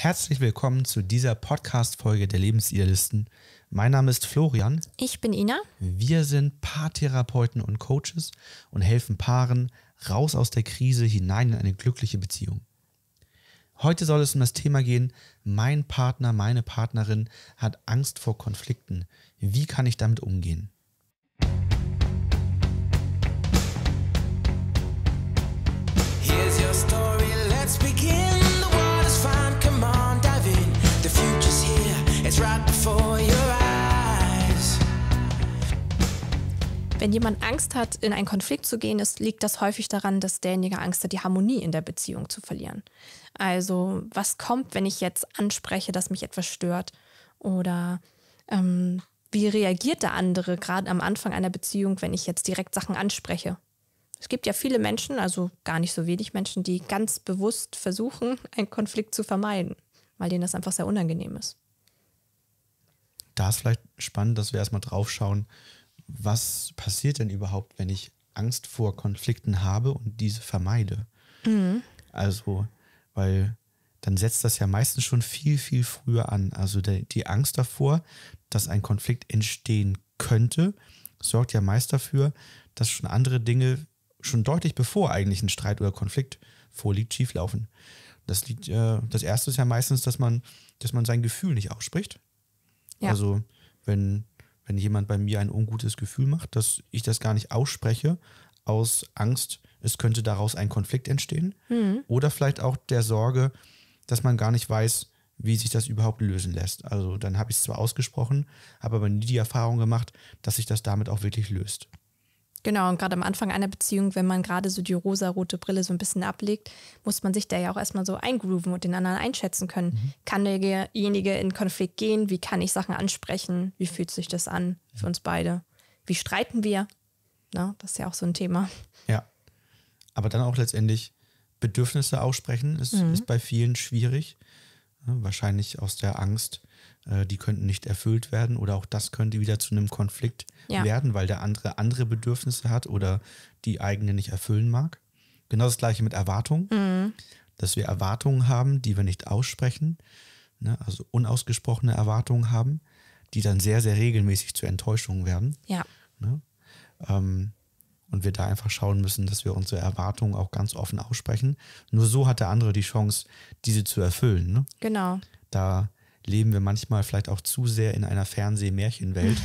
Herzlich willkommen zu dieser Podcast-Folge der Lebensidealisten. Mein Name ist Florian. Ich bin Ina. Wir sind Paartherapeuten und Coaches und helfen Paaren raus aus der Krise hinein in eine glückliche Beziehung. Heute soll es um das Thema gehen, mein Partner, meine Partnerin hat Angst vor Konflikten. Wie kann ich damit umgehen? Wenn jemand Angst hat, in einen Konflikt zu gehen, ist, liegt das häufig daran, dass derjenige Angst hat, die Harmonie in der Beziehung zu verlieren. Also was kommt, wenn ich jetzt anspreche, dass mich etwas stört? Oder ähm, wie reagiert der andere gerade am Anfang einer Beziehung, wenn ich jetzt direkt Sachen anspreche? Es gibt ja viele Menschen, also gar nicht so wenig Menschen, die ganz bewusst versuchen, einen Konflikt zu vermeiden, weil denen das einfach sehr unangenehm ist. Da ist vielleicht spannend, dass wir erstmal draufschauen, was passiert denn überhaupt, wenn ich Angst vor Konflikten habe und diese vermeide? Mhm. Also, weil dann setzt das ja meistens schon viel, viel früher an. Also der, die Angst davor, dass ein Konflikt entstehen könnte, sorgt ja meist dafür, dass schon andere Dinge schon deutlich bevor eigentlich ein Streit oder Konflikt vorliegt, schieflaufen. Das liegt, äh, das erste ist ja meistens, dass man, dass man sein Gefühl nicht ausspricht. Ja. Also wenn, wenn jemand bei mir ein ungutes Gefühl macht, dass ich das gar nicht ausspreche aus Angst, es könnte daraus ein Konflikt entstehen. Mhm. Oder vielleicht auch der Sorge, dass man gar nicht weiß, wie sich das überhaupt lösen lässt. Also dann habe ich es zwar ausgesprochen, habe aber nie die Erfahrung gemacht, dass sich das damit auch wirklich löst. Genau, und gerade am Anfang einer Beziehung, wenn man gerade so die rosarote Brille so ein bisschen ablegt, muss man sich da ja auch erstmal so eingrooven und den anderen einschätzen können. Mhm. Kann derjenige in Konflikt gehen? Wie kann ich Sachen ansprechen? Wie fühlt sich das an für uns beide? Wie streiten wir? Na, ne, das ist ja auch so ein Thema. Ja. Aber dann auch letztendlich Bedürfnisse aussprechen, ist, mhm. ist bei vielen schwierig. Wahrscheinlich aus der Angst, äh, die könnten nicht erfüllt werden oder auch das könnte wieder zu einem Konflikt ja. werden, weil der andere andere Bedürfnisse hat oder die eigene nicht erfüllen mag. Genau das gleiche mit Erwartungen, mhm. dass wir Erwartungen haben, die wir nicht aussprechen, ne? also unausgesprochene Erwartungen haben, die dann sehr, sehr regelmäßig zu Enttäuschungen werden. Ja. Ne? Ähm, und wir da einfach schauen müssen, dass wir unsere Erwartungen auch ganz offen aussprechen. Nur so hat der andere die Chance, diese zu erfüllen. Ne? Genau. Da leben wir manchmal vielleicht auch zu sehr in einer Fernsehmärchenwelt,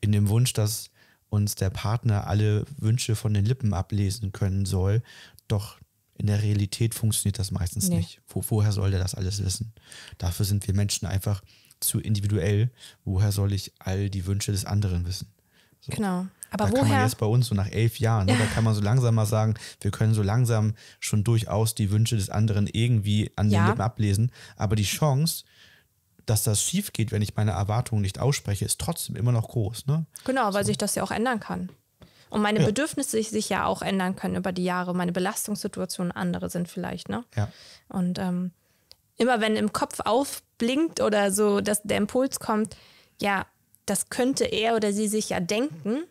in dem Wunsch, dass uns der Partner alle Wünsche von den Lippen ablesen können soll. Doch in der Realität funktioniert das meistens nee. nicht. Wo, woher soll der das alles wissen? Dafür sind wir Menschen einfach zu individuell. Woher soll ich all die Wünsche des anderen wissen? So. Genau. Aber da woher? kann man jetzt bei uns so nach elf Jahren, ne, ja. da kann man so langsam mal sagen, wir können so langsam schon durchaus die Wünsche des anderen irgendwie an ja. den Lippen ablesen. Aber die Chance, dass das schief geht, wenn ich meine Erwartungen nicht ausspreche, ist trotzdem immer noch groß. Ne? Genau, weil so. sich das ja auch ändern kann. Und meine ja. Bedürfnisse sich ja auch ändern können über die Jahre. Meine Belastungssituationen andere sind vielleicht. Ne? Ja. Und ähm, immer wenn im Kopf aufblinkt oder so, dass der Impuls kommt, ja, das könnte er oder sie sich ja denken,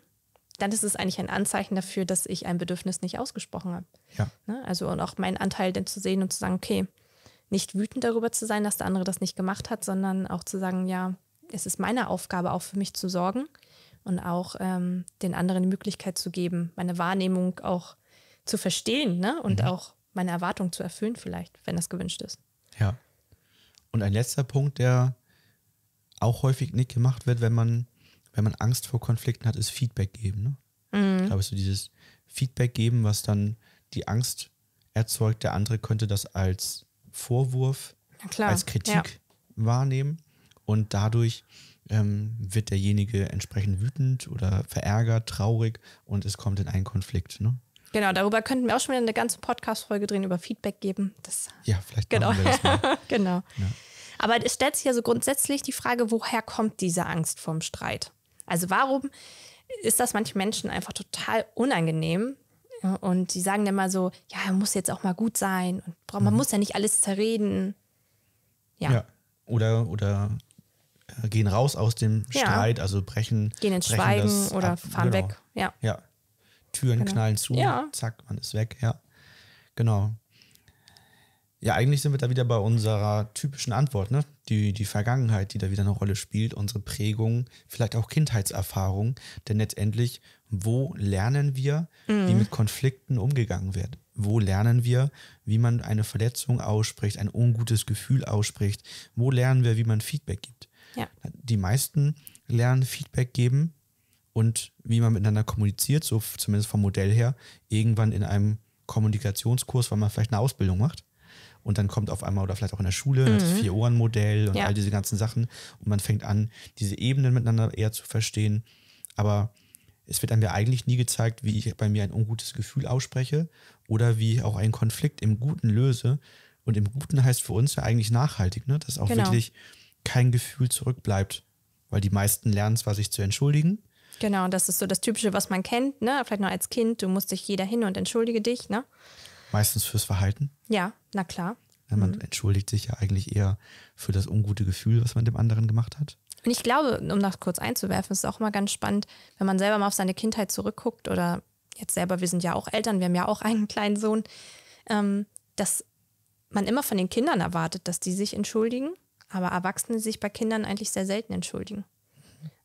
dann ist es eigentlich ein Anzeichen dafür, dass ich ein Bedürfnis nicht ausgesprochen habe. Ja. Ne? Also und auch meinen Anteil dann zu sehen und zu sagen, okay, nicht wütend darüber zu sein, dass der andere das nicht gemacht hat, sondern auch zu sagen, ja, es ist meine Aufgabe, auch für mich zu sorgen und auch ähm, den anderen die Möglichkeit zu geben, meine Wahrnehmung auch zu verstehen ne? und mhm. auch meine Erwartung zu erfüllen, vielleicht, wenn das gewünscht ist. Ja. Und ein letzter Punkt, der auch häufig nicht gemacht wird, wenn man, wenn man Angst vor Konflikten hat, ist Feedback geben. Ne? Mhm. Ich glaube, so dieses Feedback geben, was dann die Angst erzeugt, der andere könnte das als Vorwurf, als Kritik ja. wahrnehmen. Und dadurch ähm, wird derjenige entsprechend wütend oder verärgert, traurig und es kommt in einen Konflikt. Ne? Genau, darüber könnten wir auch schon wieder eine ganze Podcast-Folge drehen, über Feedback geben. Das ja, vielleicht genau. wir das mal. genau. Ja. Aber es stellt sich ja so grundsätzlich die Frage, woher kommt diese Angst vorm Streit? Also warum ist das manchen Menschen einfach total unangenehm, und die sagen dann mal so, ja, muss jetzt auch mal gut sein und man mhm. muss ja nicht alles zerreden. Ja. ja. Oder, oder äh, gehen raus aus dem ja. Streit, also brechen. Gehen ins brechen Schweigen oder ab. fahren genau. weg. Ja. ja. Türen genau. knallen zu, ja. zack, man ist weg, ja. Genau. Ja, eigentlich sind wir da wieder bei unserer typischen Antwort, ne? Die, die Vergangenheit, die da wieder eine Rolle spielt, unsere Prägung, vielleicht auch Kindheitserfahrung. Denn letztendlich, wo lernen wir, mhm. wie mit Konflikten umgegangen wird? Wo lernen wir, wie man eine Verletzung ausspricht, ein ungutes Gefühl ausspricht? Wo lernen wir, wie man Feedback gibt? Ja. Die meisten lernen Feedback geben und wie man miteinander kommuniziert, so zumindest vom Modell her, irgendwann in einem Kommunikationskurs, weil man vielleicht eine Ausbildung macht und dann kommt auf einmal oder vielleicht auch in der Schule mhm. das Vier-Ohren-Modell und ja. all diese ganzen Sachen und man fängt an, diese Ebenen miteinander eher zu verstehen. Aber es wird einem ja eigentlich nie gezeigt, wie ich bei mir ein ungutes Gefühl ausspreche oder wie ich auch einen Konflikt im Guten löse. Und im Guten heißt für uns ja eigentlich nachhaltig, ne? dass auch genau. wirklich kein Gefühl zurückbleibt, weil die meisten lernen zwar, sich zu entschuldigen, Genau, das ist so das Typische, was man kennt, ne? Vielleicht noch als Kind, du musst dich jeder hin und entschuldige dich, ne? Meistens fürs Verhalten. Ja, na klar. Man mhm. entschuldigt sich ja eigentlich eher für das ungute Gefühl, was man dem anderen gemacht hat. Und ich glaube, um das kurz einzuwerfen, ist es auch immer ganz spannend, wenn man selber mal auf seine Kindheit zurückguckt oder jetzt selber, wir sind ja auch Eltern, wir haben ja auch einen kleinen Sohn, ähm, dass man immer von den Kindern erwartet, dass die sich entschuldigen, aber Erwachsene sich bei Kindern eigentlich sehr selten entschuldigen.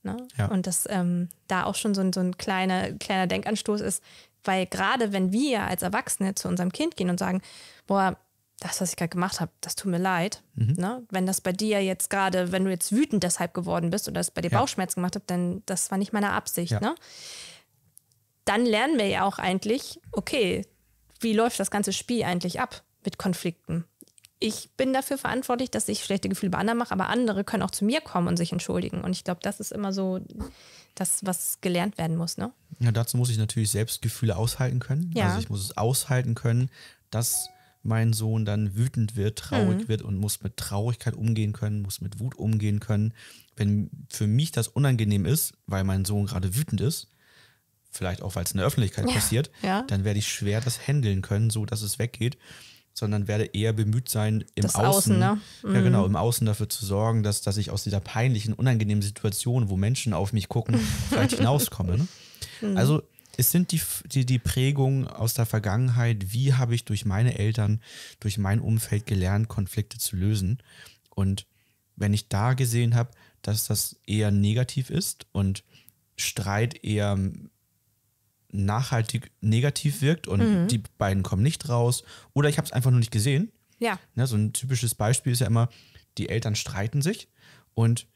Ne? Ja. Und dass ähm, da auch schon so ein, so ein kleiner, kleiner Denkanstoß ist, weil gerade wenn wir als Erwachsene zu unserem Kind gehen und sagen, boah, das, was ich gerade gemacht habe, das tut mir leid. Mhm. Ne? Wenn das bei dir jetzt gerade, wenn du jetzt wütend deshalb geworden bist oder es bei dir ja. Bauchschmerzen gemacht hat, dann das war nicht meine Absicht. Ja. Ne? Dann lernen wir ja auch eigentlich, okay, wie läuft das ganze Spiel eigentlich ab mit Konflikten? Ich bin dafür verantwortlich, dass ich schlechte Gefühle bei anderen mache, aber andere können auch zu mir kommen und sich entschuldigen. Und ich glaube, das ist immer so das, was gelernt werden muss, ne? Ja, dazu muss ich natürlich selbst Gefühle aushalten können. Ja. Also ich muss es aushalten können, dass mein Sohn dann wütend wird, traurig mhm. wird und muss mit Traurigkeit umgehen können, muss mit Wut umgehen können. Wenn für mich das unangenehm ist, weil mein Sohn gerade wütend ist, vielleicht auch weil es in der Öffentlichkeit ja. passiert, ja. dann werde ich schwer das handeln können, so dass es weggeht sondern werde eher bemüht sein, im das Außen, Außen ne? ja genau, mhm. im Außen dafür zu sorgen, dass, dass ich aus dieser peinlichen, unangenehmen Situation, wo Menschen auf mich gucken, vielleicht hinauskomme. Ne? Mhm. Also es sind die, die, die Prägungen aus der Vergangenheit, wie habe ich durch meine Eltern, durch mein Umfeld gelernt, Konflikte zu lösen. Und wenn ich da gesehen habe, dass das eher negativ ist und Streit eher nachhaltig negativ wirkt und mhm. die beiden kommen nicht raus. Oder ich habe es einfach nur nicht gesehen. Ja. Ne, so ein typisches Beispiel ist ja immer, die Eltern streiten sich und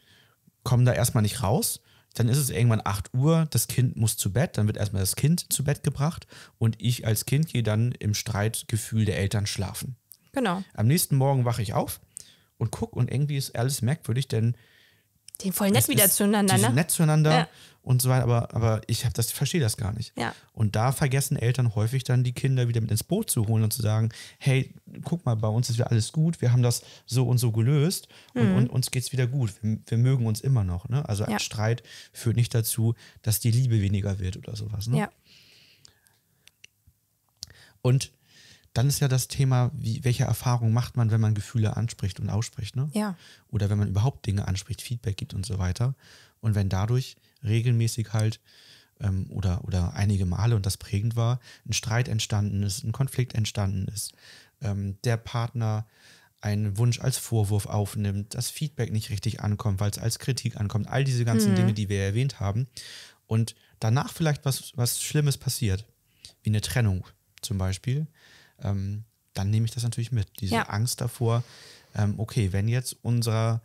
kommen da erstmal nicht raus. Dann ist es irgendwann 8 Uhr, das Kind muss zu Bett, dann wird erstmal das Kind zu Bett gebracht und ich als Kind gehe dann im Streitgefühl der Eltern schlafen. Genau. Am nächsten Morgen wache ich auf und gucke und irgendwie ist alles merkwürdig, denn die voll nett wieder zueinander. Die ne? nett zueinander ja. und so weiter, aber, aber ich das, verstehe das gar nicht. Ja. Und da vergessen Eltern häufig dann die Kinder wieder mit ins Boot zu holen und zu sagen, hey, guck mal, bei uns ist wieder alles gut, wir haben das so und so gelöst und, mhm. und uns geht's wieder gut. Wir, wir, mögen uns immer noch. Ne? Also ja. ein Streit führt nicht dazu, dass die Liebe weniger wird oder sowas. Ne? Ja. Und dann ist ja das Thema, wie, welche Erfahrungen macht man, wenn man Gefühle anspricht und ausspricht, ne? Ja. Oder wenn man überhaupt Dinge anspricht, Feedback gibt und so weiter. Und wenn dadurch regelmäßig halt ähm, oder, oder einige Male und das prägend war, ein Streit entstanden ist, ein Konflikt entstanden ist, ähm, der Partner einen Wunsch als Vorwurf aufnimmt, das Feedback nicht richtig ankommt, weil es als Kritik ankommt, all diese ganzen mhm. Dinge, die wir erwähnt haben. Und danach vielleicht was, was Schlimmes passiert, wie eine Trennung zum Beispiel, ähm, dann nehme ich das natürlich mit. Diese ja. Angst davor, ähm, okay, wenn jetzt unser,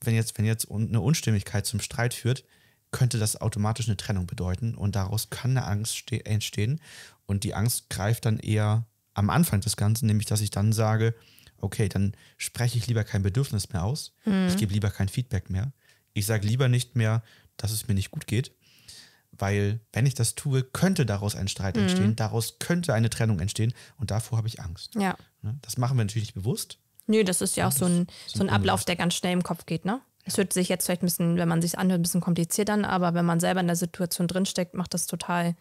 wenn jetzt, wenn jetzt eine Unstimmigkeit zum Streit führt, könnte das automatisch eine Trennung bedeuten und daraus kann eine Angst entstehen. Und die Angst greift dann eher am Anfang des Ganzen, nämlich dass ich dann sage, okay, dann spreche ich lieber kein Bedürfnis mehr aus, mhm. ich gebe lieber kein Feedback mehr, ich sage lieber nicht mehr, dass es mir nicht gut geht, weil wenn ich das tue, könnte daraus ein Streit mhm. entstehen, daraus könnte eine Trennung entstehen und davor habe ich Angst. Ja. Ne? Das machen wir natürlich nicht bewusst. Nö, das ist ja ne, auch so ein, so ein Ablauf, der ganz schnell im Kopf geht, ne? Es hört sich jetzt vielleicht ein bisschen, wenn man sich anhört, ein bisschen kompliziert an, aber wenn man selber in der Situation drinsteckt, macht das total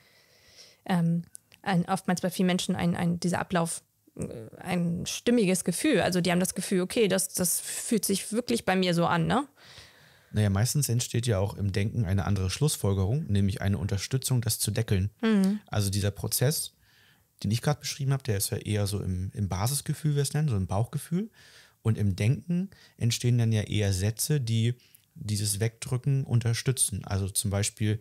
ähm, ein, oftmals bei vielen Menschen ein, ein, dieser Ablauf äh, ein stimmiges Gefühl. Also die haben das Gefühl, okay, das, das fühlt sich wirklich bei mir so an, ne? Naja, meistens entsteht ja auch im Denken eine andere Schlussfolgerung, nämlich eine Unterstützung, das zu deckeln. Mhm. Also dieser Prozess, den ich gerade beschrieben habe, der ist ja eher so im, im Basisgefühl, wir es nennen, so im Bauchgefühl. Und im Denken entstehen dann ja eher Sätze, die dieses Wegdrücken unterstützen. Also zum Beispiel,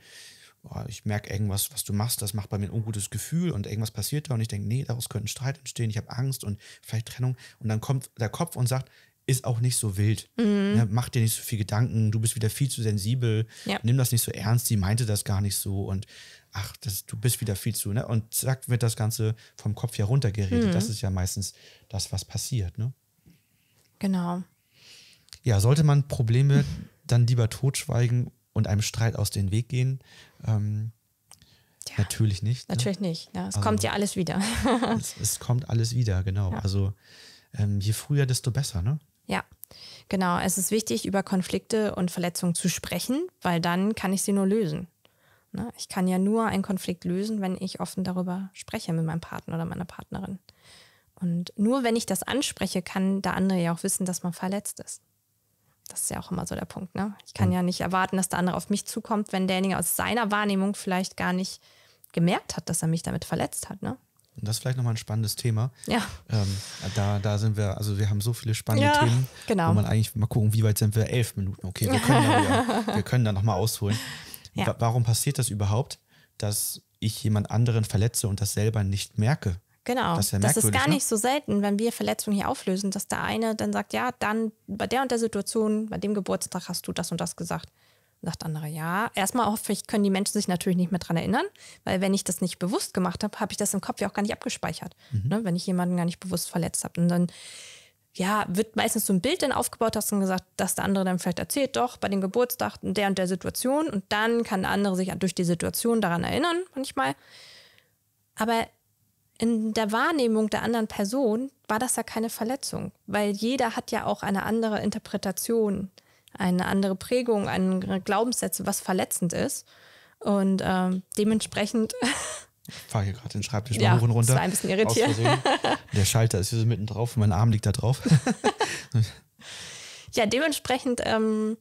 oh, ich merke irgendwas, was du machst, das macht bei mir ein ungutes Gefühl und irgendwas passiert da und ich denke, nee, daraus könnte ein Streit entstehen, ich habe Angst und vielleicht Trennung. Und dann kommt der Kopf und sagt, ist auch nicht so wild. Mhm. Ja, mach dir nicht so viel Gedanken, du bist wieder viel zu sensibel, ja. nimm das nicht so ernst, sie meinte das gar nicht so und ach, das, du bist wieder viel zu, ne? Und zack, wird das Ganze vom Kopf heruntergeredet. Mhm. Das ist ja meistens das, was passiert, ne? Genau. Ja, sollte man Probleme dann lieber totschweigen und einem Streit aus dem Weg gehen? Ähm, ja, natürlich nicht. Ne? Natürlich ne? nicht. Ja, es also, kommt ja alles wieder. es, es, kommt alles wieder, genau. Ja. Also ähm, je früher, desto besser, ne? Ja, genau. Es ist wichtig, über Konflikte und Verletzungen zu sprechen, weil dann kann ich sie nur lösen. Ne? Ich kann ja nur einen Konflikt lösen, wenn ich offen darüber spreche mit meinem Partner oder meiner Partnerin. Und nur wenn ich das anspreche, kann der andere ja auch wissen, dass man verletzt ist. Das ist ja auch immer so der Punkt. Ne? Ich kann mhm. ja nicht erwarten, dass der andere auf mich zukommt, wenn derjenige aus seiner Wahrnehmung vielleicht gar nicht gemerkt hat, dass er mich damit verletzt hat. Ne? Und das ist vielleicht nochmal ein spannendes Thema. Ja. Ähm, da, da sind wir, also wir haben so viele spannende ja, Themen, genau. wo man eigentlich mal gucken, wie weit sind wir? Elf Minuten, okay, wir können da, wir können da nochmal ausholen. Ja. Warum passiert das überhaupt, dass ich jemand anderen verletze und das selber nicht merke? Genau, das ist, ja das ist gar ne? nicht so selten, wenn wir Verletzungen hier auflösen, dass der eine dann sagt, ja, dann bei der und der Situation, bei dem Geburtstag hast du das und das gesagt sagt andere ja. Erstmal hoffe ich, können die Menschen sich natürlich nicht mehr daran erinnern, weil wenn ich das nicht bewusst gemacht habe, habe ich das im Kopf ja auch gar nicht abgespeichert, mhm. ne, wenn ich jemanden gar nicht bewusst verletzt habe. Und dann ja, wird meistens so ein Bild dann aufgebaut, dass dann gesagt, dass der andere dann vielleicht erzählt, doch, bei dem Geburtstag in der und der Situation und dann kann der andere sich durch die Situation daran erinnern, manchmal. Aber in der Wahrnehmung der anderen Person war das ja keine Verletzung, weil jeder hat ja auch eine andere Interpretation eine andere Prägung, andere Glaubenssätze, was verletzend ist. Und ähm, dementsprechend. Ich fahre hier gerade den Schreibtisch ja, hoch und runter. Das war ein bisschen irritiert. Der Schalter ist hier so mitten drauf, mein Arm liegt da drauf. ja, dementsprechend ähm,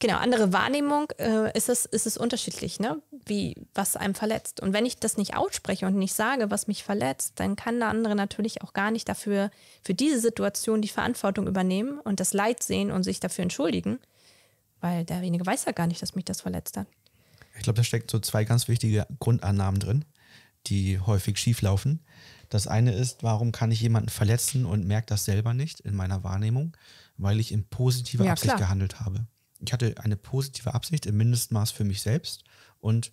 Genau, andere Wahrnehmung äh, ist, es, ist es unterschiedlich, ne? Wie, was einem verletzt. Und wenn ich das nicht ausspreche und nicht sage, was mich verletzt, dann kann der andere natürlich auch gar nicht dafür, für diese Situation die Verantwortung übernehmen und das Leid sehen und sich dafür entschuldigen, weil derjenige weiß ja gar nicht, dass mich das verletzt hat. Ich glaube, da stecken so zwei ganz wichtige Grundannahmen drin, die häufig schieflaufen. Das eine ist, warum kann ich jemanden verletzen und merke das selber nicht in meiner Wahrnehmung, weil ich in positiver ja, Absicht klar. gehandelt habe ich hatte eine positive Absicht im Mindestmaß für mich selbst und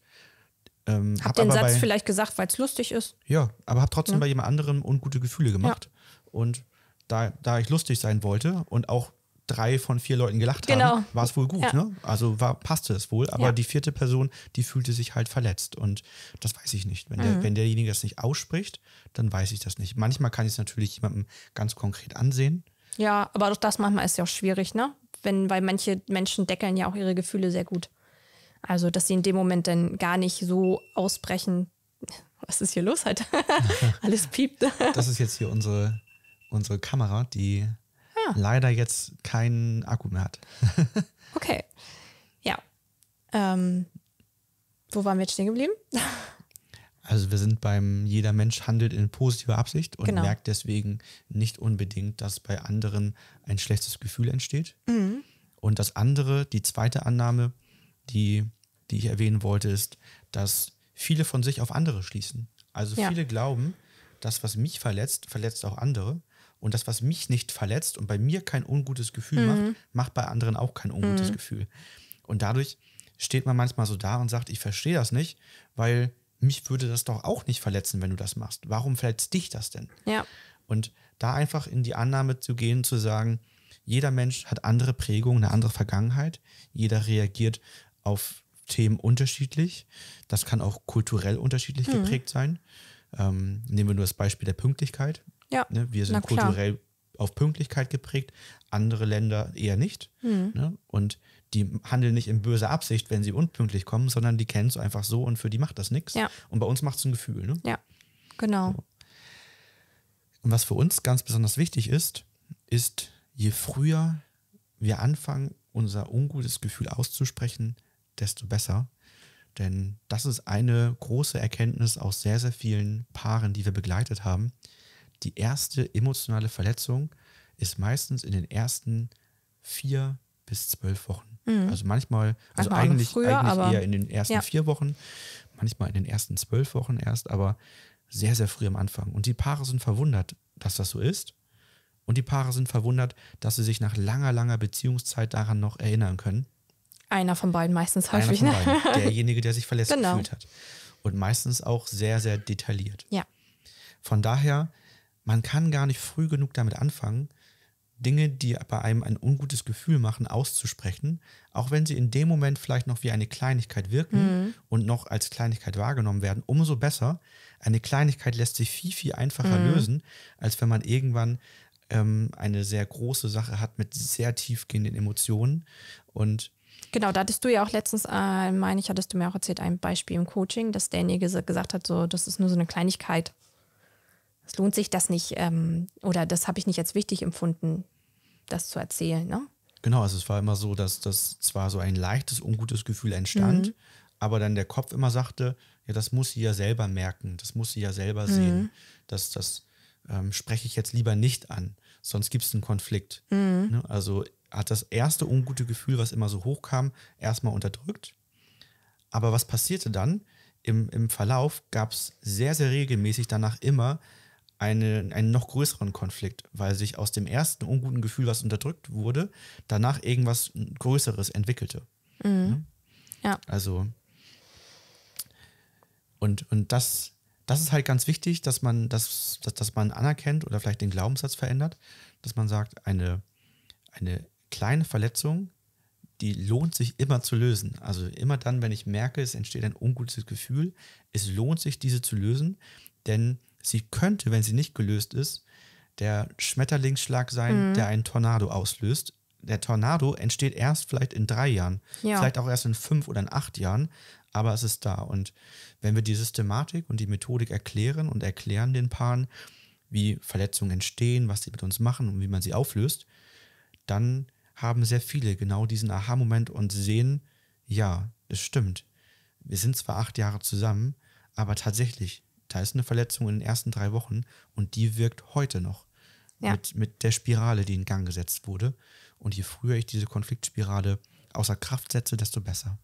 ähm, hab, hab den Satz bei, vielleicht gesagt, weil es lustig ist. Ja, aber habe trotzdem ja. bei jemand anderem ungute Gefühle gemacht. Ja. Und da, da ich lustig sein wollte und auch drei von vier Leuten gelacht genau. haben, war es wohl gut. Ja. Ne? Also war, passte es wohl. Aber ja. die vierte Person, die fühlte sich halt verletzt. Und das weiß ich nicht. Wenn, der, mhm. wenn derjenige das nicht ausspricht, dann weiß ich das nicht. Manchmal kann ich es natürlich jemandem ganz konkret ansehen. Ja, aber auch das manchmal ist ja auch schwierig, ne? wenn, weil manche Menschen deckeln ja auch ihre Gefühle sehr gut. Also, dass sie in dem Moment dann gar nicht so ausbrechen. Was ist hier los heute? Alles piept. das ist jetzt hier unsere, unsere Kamera, die ah. leider jetzt keinen Akku mehr hat. okay. Ja. Ähm, wo waren wir jetzt stehen geblieben? Also wir sind beim, jeder Mensch handelt in positiver Absicht und genau. merkt deswegen nicht unbedingt, dass bei anderen ein schlechtes Gefühl entsteht. Mhm. Und das andere, die zweite Annahme, die, die ich erwähnen wollte, ist, dass viele von sich auf andere schließen. Also ja. viele glauben, das, was mich verletzt, verletzt auch andere. Und das, was mich nicht verletzt und bei mir kein ungutes Gefühl mhm. macht, macht bei anderen auch kein ungutes mhm. Gefühl. Und dadurch steht man manchmal so da und sagt, ich verstehe das nicht, weil mich würde das doch auch nicht verletzen, wenn du das machst. Warum verletzt dich das denn? Ja. Und da einfach in die Annahme zu gehen, zu sagen, jeder Mensch hat andere Prägungen, eine andere Vergangenheit. Jeder reagiert auf Themen unterschiedlich. Das kann auch kulturell unterschiedlich mhm. geprägt sein. Ähm, nehmen wir nur das Beispiel der Pünktlichkeit. Ja. Ne, wir sind kulturell auf Pünktlichkeit geprägt, andere Länder eher nicht. Mhm. Ne? Und die handeln nicht in böser Absicht, wenn sie unpünktlich kommen, sondern die kennen es einfach so und für die macht das nichts. Ja. Und bei uns macht es ein Gefühl. Ne? Ja, genau. So. Und was für uns ganz besonders wichtig ist, ist, je früher wir anfangen, unser ungutes Gefühl auszusprechen, desto besser. Denn das ist eine große Erkenntnis aus sehr, sehr vielen Paaren, die wir begleitet haben. Die erste emotionale Verletzung ist meistens in den ersten vier bis zwölf Wochen. Mhm. Also manchmal, also manchmal eigentlich, früher, eigentlich eher in den ersten ja. vier Wochen, manchmal in den ersten zwölf Wochen erst, aber sehr, sehr früh am Anfang. Und die Paare sind verwundert, dass das so ist. Und die Paare sind verwundert, dass sie sich nach langer, langer Beziehungszeit daran noch erinnern können. Einer von beiden meistens häufig. Einer von ne? beiden, derjenige, der sich verletzt genau. gefühlt hat. Und meistens auch sehr, sehr detailliert. Ja. Von daher, man kann gar nicht früh genug damit anfangen, Dinge, die bei einem ein ungutes Gefühl machen, auszusprechen, auch wenn sie in dem Moment vielleicht noch wie eine Kleinigkeit wirken mhm. und noch als Kleinigkeit wahrgenommen werden, umso besser. Eine Kleinigkeit lässt sich viel, viel einfacher mhm. lösen, als wenn man irgendwann ähm, eine sehr große Sache hat mit sehr tiefgehenden Emotionen. Und Genau, da hattest du ja auch letztens, äh, meine ich, hattest du mir auch erzählt, ein Beispiel im Coaching, dass derjenige gesagt hat, so, das ist nur so eine Kleinigkeit es lohnt sich das nicht ähm, oder das habe ich nicht als wichtig empfunden, das zu erzählen. Ne? Genau, also es war immer so, dass das zwar so ein leichtes, ungutes Gefühl entstand, mhm. aber dann der Kopf immer sagte, ja, das muss sie ja selber merken, das muss sie ja selber mhm. sehen, dass das ähm, spreche ich jetzt lieber nicht an, sonst gibt es einen Konflikt. Mhm. Ne? Also hat das erste ungute Gefühl, was immer so hochkam, erstmal unterdrückt. Aber was passierte dann? Im, im Verlauf gab es sehr, sehr regelmäßig danach immer eine, einen noch größeren Konflikt, weil sich aus dem ersten unguten Gefühl, was unterdrückt wurde, danach irgendwas Größeres entwickelte. Mhm. Ne? Ja? Also. Und, und das, das ist halt ganz wichtig, dass man, das, dass, dass man anerkennt oder vielleicht den Glaubenssatz verändert, dass man sagt, eine, eine kleine Verletzung, die lohnt sich immer zu lösen. Also immer dann, wenn ich merke, es entsteht ein ungutes Gefühl, es lohnt sich, diese zu lösen, denn Sie könnte, wenn sie nicht gelöst ist, der Schmetterlingsschlag sein, mhm. der einen Tornado auslöst. Der Tornado entsteht erst vielleicht in drei Jahren, ja. vielleicht auch erst in fünf oder in acht Jahren, aber es ist da. Und wenn wir die Systematik und die Methodik erklären und erklären den Paaren, wie Verletzungen entstehen, was sie mit uns machen und wie man sie auflöst, dann haben sehr viele genau diesen Aha-Moment und sehen, ja, es stimmt. Wir sind zwar acht Jahre zusammen, aber tatsächlich, da ist eine Verletzung in den ersten drei Wochen und die wirkt heute noch ja. mit, mit der Spirale, die in Gang gesetzt wurde. Und je früher ich diese Konfliktspirale außer Kraft setze, desto besser.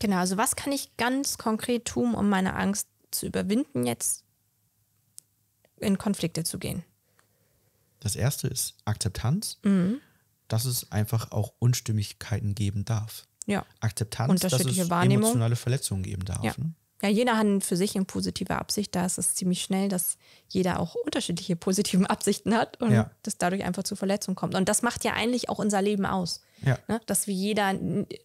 Genau, also was kann ich ganz konkret tun, um meine Angst zu überwinden, jetzt in Konflikte zu gehen? Das erste ist Akzeptanz, mhm. dass es einfach auch Unstimmigkeiten geben darf. Ja. Akzeptanz, dass es emotionale Verletzungen geben darf. Ja. Ne? ja, jeder hat für sich in positive Absicht. Da ist es ziemlich schnell, dass jeder auch unterschiedliche positiven Absichten hat und ja. das dadurch einfach zu Verletzungen kommt. Und das macht ja eigentlich auch unser Leben aus. Ja. Ne? Dass wir jeder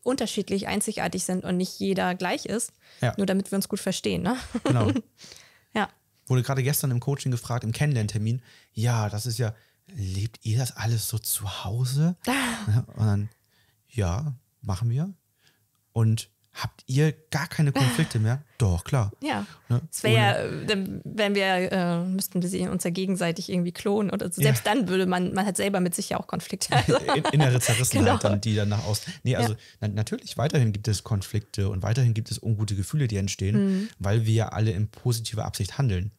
unterschiedlich einzigartig sind und nicht jeder gleich ist. Ja. Nur damit wir uns gut verstehen. Ne? Genau. ja. Wurde gerade gestern im Coaching gefragt, im Kennenlerntermin. Ja, das ist ja, lebt ihr das alles so zu Hause? und dann, ja, machen wir. Und habt ihr gar keine Konflikte mehr? Doch, klar. Ja. Ne? Das wäre ja, wenn äh, wir, äh, müssten wir uns ja gegenseitig irgendwie klonen oder so. Selbst ja. dann würde man, man hat selber mit sich ja auch Konflikte. Also. In, innere Zerrissenheit genau. dann, die dann nach außen. Nee, also ja. na, natürlich, weiterhin gibt es Konflikte und weiterhin gibt es ungute Gefühle, die entstehen, mhm. weil wir alle in positiver Absicht handeln.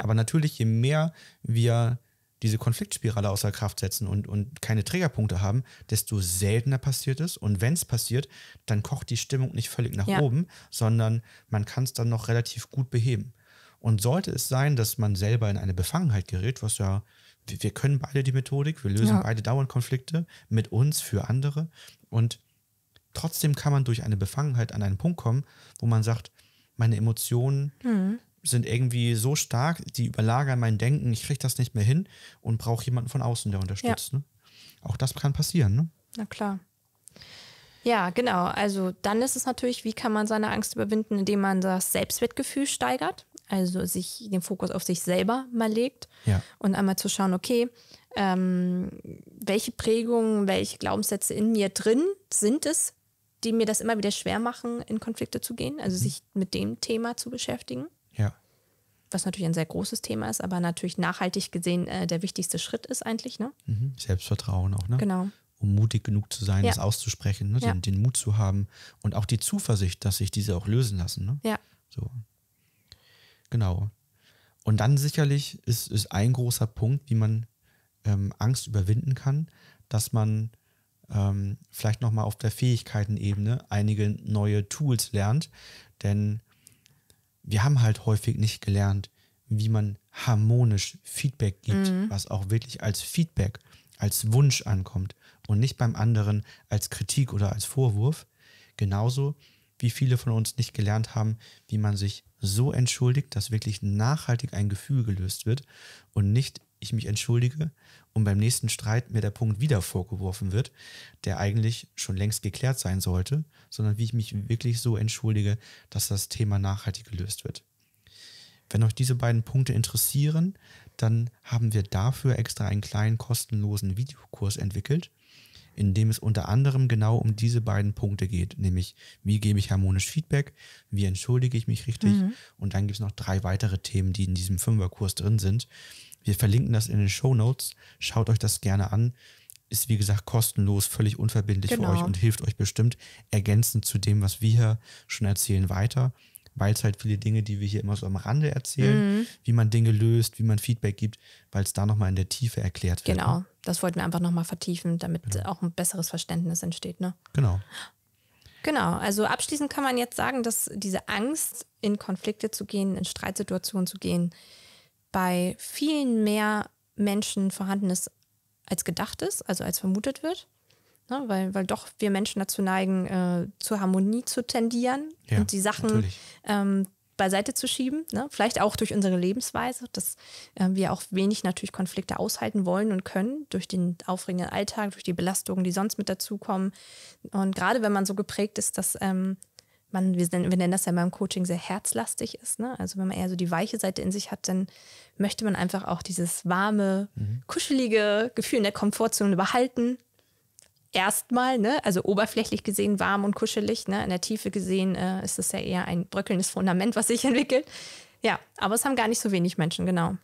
Aber natürlich, je mehr wir diese Konfliktspirale außer Kraft setzen und, und keine Trägerpunkte haben, desto seltener passiert es. Und wenn es passiert, dann kocht die Stimmung nicht völlig nach ja. oben, sondern man kann es dann noch relativ gut beheben. Und sollte es sein, dass man selber in eine Befangenheit gerät, was ja, wir, können beide die Methodik, wir lösen ja. beide dauernd Konflikte mit uns für andere. Und trotzdem kann man durch eine Befangenheit an einen Punkt kommen, wo man sagt, meine Emotionen mhm sind irgendwie so stark, die überlagern mein Denken, ich kriege das nicht mehr hin und brauche jemanden von außen, der unterstützt. Ja. Ne? Auch das kann passieren. Ne? Na klar. Ja, genau. Also dann ist es natürlich, wie kann man seine Angst überwinden, indem man das Selbstwertgefühl steigert, also sich den Fokus auf sich selber mal legt ja. und einmal zu schauen, okay, ähm, welche Prägungen, welche Glaubenssätze in mir drin sind es, die mir das immer wieder schwer machen, in Konflikte zu gehen, also mhm. sich mit dem Thema zu beschäftigen was natürlich ein sehr großes Thema ist, aber natürlich nachhaltig gesehen äh, der wichtigste Schritt ist eigentlich. Ne? Mhm. Selbstvertrauen auch, ne? Genau. Um mutig genug zu sein, ja. das auszusprechen, ne? Ja. Den, den, Mut zu haben und auch die Zuversicht, dass sich diese auch lösen lassen. Ne? Ja. So. Genau. Und dann sicherlich ist, ist ein großer Punkt, wie man ähm, Angst überwinden kann, dass man ähm, vielleicht nochmal auf der Fähigkeitenebene einige neue Tools lernt. Denn wir haben halt häufig nicht gelernt, wie man harmonisch Feedback gibt, mhm. was auch wirklich als Feedback, als Wunsch ankommt und nicht beim anderen als Kritik oder als Vorwurf. Genauso wie viele von uns nicht gelernt haben, wie man sich so entschuldigt, dass wirklich nachhaltig ein Gefühl gelöst wird und nicht ich mich entschuldige und beim nächsten Streit mir der Punkt wieder vorgeworfen wird, der eigentlich schon längst geklärt sein sollte, sondern wie ich mich wirklich so entschuldige, dass das Thema nachhaltig gelöst wird. Wenn euch diese beiden Punkte interessieren, dann haben wir dafür extra einen kleinen kostenlosen Videokurs entwickelt in dem es unter anderem genau um diese beiden Punkte geht, nämlich wie gebe ich harmonisch Feedback, wie entschuldige ich mich richtig mhm. und dann gibt es noch drei weitere Themen, die in diesem Fünferkurs drin sind. Wir verlinken das in den Show Notes, schaut euch das gerne an. Ist wie gesagt kostenlos, völlig unverbindlich genau. für euch und hilft euch bestimmt ergänzend zu dem, was wir hier schon erzählen, weiter weil es halt viele Dinge, die wir hier immer so am Rande erzählen, mhm. wie man Dinge löst, wie man Feedback gibt, weil es da nochmal in der Tiefe erklärt wird. Ne? Genau, das wollten wir einfach nochmal vertiefen, damit genau. auch ein besseres Verständnis entsteht. Ne? Genau. Genau, also abschließend kann man jetzt sagen, dass diese Angst, in Konflikte zu gehen, in Streitsituationen zu gehen, bei vielen mehr Menschen vorhanden ist, als gedacht ist, also als vermutet wird. Ne? Weil, weil doch wir Menschen dazu neigen, äh, zur Harmonie zu tendieren ja, und die Sachen ähm, beiseite zu schieben. Ne? Vielleicht auch durch unsere Lebensweise, dass äh, wir auch wenig natürlich Konflikte aushalten wollen und können, durch den aufregenden Alltag, durch die Belastungen, die sonst mit dazukommen. Und gerade wenn man so geprägt ist, dass ähm, man, wir, wir nennen das ja beim Coaching, sehr herzlastig ist. Ne? Also wenn man eher so die weiche Seite in sich hat, dann möchte man einfach auch dieses warme, mhm. kuschelige Gefühl in der Komfortzone behalten erstmal, ne, also oberflächlich gesehen warm und kuschelig, ne, in der Tiefe gesehen äh, ist es ja eher ein bröckelndes Fundament, was sich entwickelt. Ja, aber es haben gar nicht so wenig Menschen, genau.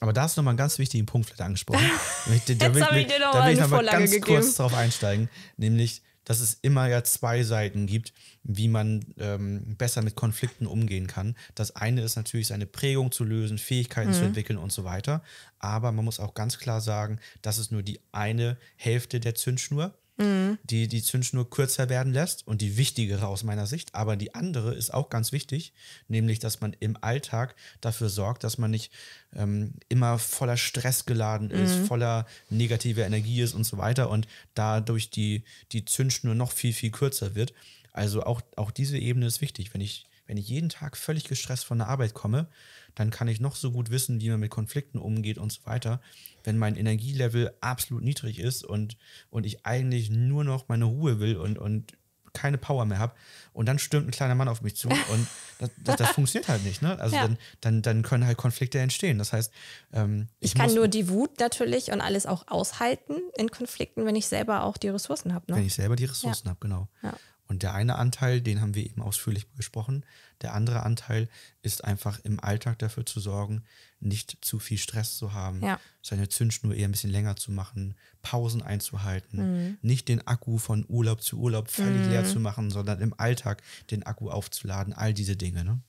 Aber da hast du nochmal einen ganz wichtigen Punkt vielleicht angesprochen. da will ich, da will ich nochmal ganz gegeben. kurz drauf einsteigen, nämlich dass es immer ja zwei Seiten gibt, wie man ähm, besser mit Konflikten umgehen kann. Das eine ist natürlich seine Prägung zu lösen, Fähigkeiten mhm. zu entwickeln und so weiter. Aber man muss auch ganz klar sagen, das ist nur die eine Hälfte der Zündschnur. Mhm. die die Zündschnur kürzer werden lässt und die wichtigere aus meiner Sicht. Aber die andere ist auch ganz wichtig, nämlich, dass man im Alltag dafür sorgt, dass man nicht ähm, immer voller Stress geladen ist, mhm. voller negativer Energie ist und so weiter und dadurch die, die Zündschnur noch viel, viel kürzer wird. Also auch, auch diese Ebene ist wichtig. Wenn ich, wenn ich jeden Tag völlig gestresst von der Arbeit komme, dann kann ich noch so gut wissen, wie man mit Konflikten umgeht und so weiter. Wenn mein Energielevel absolut niedrig ist und, und ich eigentlich nur noch meine Ruhe will und, und keine Power mehr habe und dann stürmt ein kleiner Mann auf mich zu und das, das, das funktioniert halt nicht. Ne? Also ja. dann, dann, dann können halt Konflikte entstehen. Das heißt, ähm, ich, ich, kann nur die Wut natürlich und alles auch aushalten in Konflikten, wenn ich selber auch die Ressourcen habe. Ne? Wenn ich selber die Ressourcen ja. habe, genau. Ja. Und der eine Anteil, den haben wir eben ausführlich besprochen. Der andere Anteil ist einfach im Alltag dafür zu sorgen, nicht zu viel Stress zu haben, ja. seine Zündschnur eher ein bisschen länger zu machen, Pausen einzuhalten, mhm. nicht den Akku von Urlaub zu Urlaub völlig mhm. leer zu machen, sondern im Alltag den Akku aufzuladen, all diese Dinge. Ne?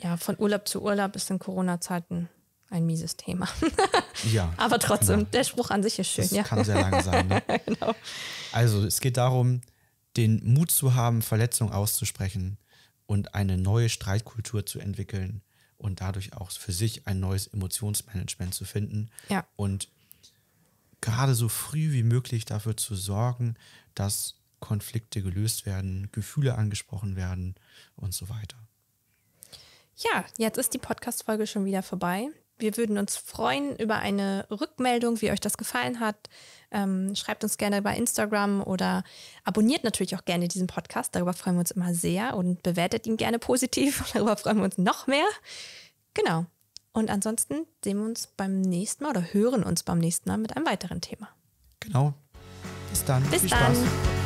Ja, von Urlaub zu Urlaub ist in Corona-Zeiten ein mieses Thema. ja. Aber trotzdem, genau. der Spruch an sich ist schön. Das ja. kann sehr lang sein. Ne? genau. Also es geht darum, den Mut zu haben, Verletzungen auszusprechen und eine neue Streitkultur zu entwickeln und dadurch auch für sich ein neues Emotionsmanagement zu finden. Ja. Und gerade so früh wie möglich dafür zu sorgen, dass Konflikte gelöst werden, Gefühle angesprochen werden und so weiter. Ja, jetzt ist die Podcast-Folge schon wieder vorbei. Wir würden uns freuen über eine Rückmeldung, wie euch das gefallen hat. Ähm, schreibt uns gerne bei Instagram oder abonniert natürlich auch gerne diesen Podcast. Darüber freuen wir uns immer sehr und bewertet ihn gerne positiv. Darüber freuen wir uns noch mehr. Genau. Und ansonsten sehen wir uns beim nächsten Mal oder hören uns beim nächsten Mal mit einem weiteren Thema. Genau. Bis dann. Bis Viel dann. Spaß.